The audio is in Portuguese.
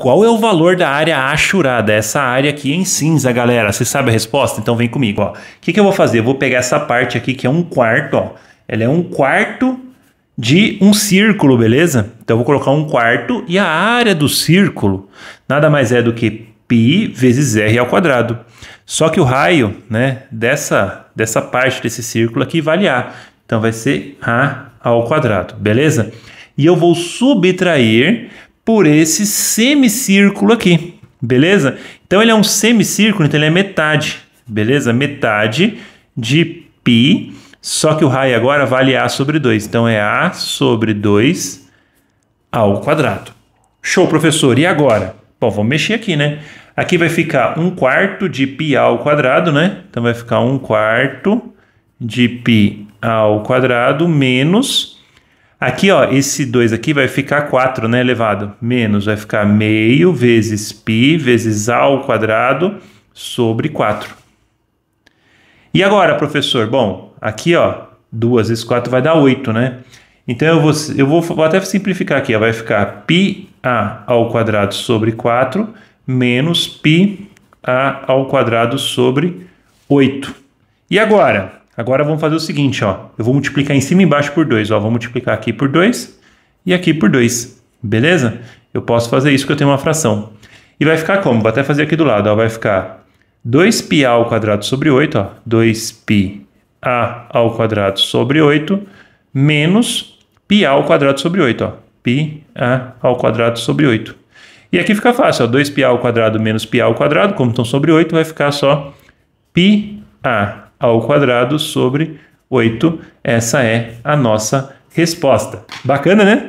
Qual é o valor da área achurada? Essa área aqui é em cinza, galera. Você sabe a resposta? Então vem comigo, ó. O que, que eu vou fazer? Eu vou pegar essa parte aqui que é um quarto, ó. Ela é um quarto de um círculo, beleza? Então eu vou colocar um quarto e a área do círculo nada mais é do que π vezes r ao quadrado. Só que o raio, né, dessa dessa parte desse círculo aqui vale a. Então vai ser a ao quadrado, beleza? E eu vou subtrair por esse semicírculo aqui, beleza? Então ele é um semicírculo, então ele é metade, beleza? Metade de π, só que o raio agora vale A sobre 2, então é A sobre 2 ao quadrado. Show, professor, e agora? Bom, vamos mexer aqui, né? Aqui vai ficar 1 quarto de π ao quadrado, né? Então vai ficar 1 quarto de π ao quadrado menos Aqui, ó, esse 2 aqui vai ficar 4, né, elevado? Menos, vai ficar meio vezes π vezes A ao quadrado sobre 4. E agora, professor? Bom, aqui, ó, 2 vezes 4 vai dar 8, né? Então, eu vou, eu vou, vou até simplificar aqui, ó, vai ficar πA ao quadrado sobre 4 menos πA ao quadrado sobre 8. E agora? Agora vamos fazer o seguinte, ó. Eu vou multiplicar em cima e embaixo por 2, ó. Vou multiplicar aqui por 2 e aqui por 2, beleza? Eu posso fazer isso que eu tenho uma fração. E vai ficar como? Vou até fazer aqui do lado, ó. Vai ficar 2π ao quadrado sobre 8, ó. 2π a ao quadrado sobre 8 menos π ao quadrado sobre 8, ó. π a ao quadrado sobre 8. E aqui fica fácil, ó. 2π ao quadrado menos π ao quadrado, como estão sobre 8, vai ficar só π a ao quadrado sobre 8. Essa é a nossa resposta. Bacana, né?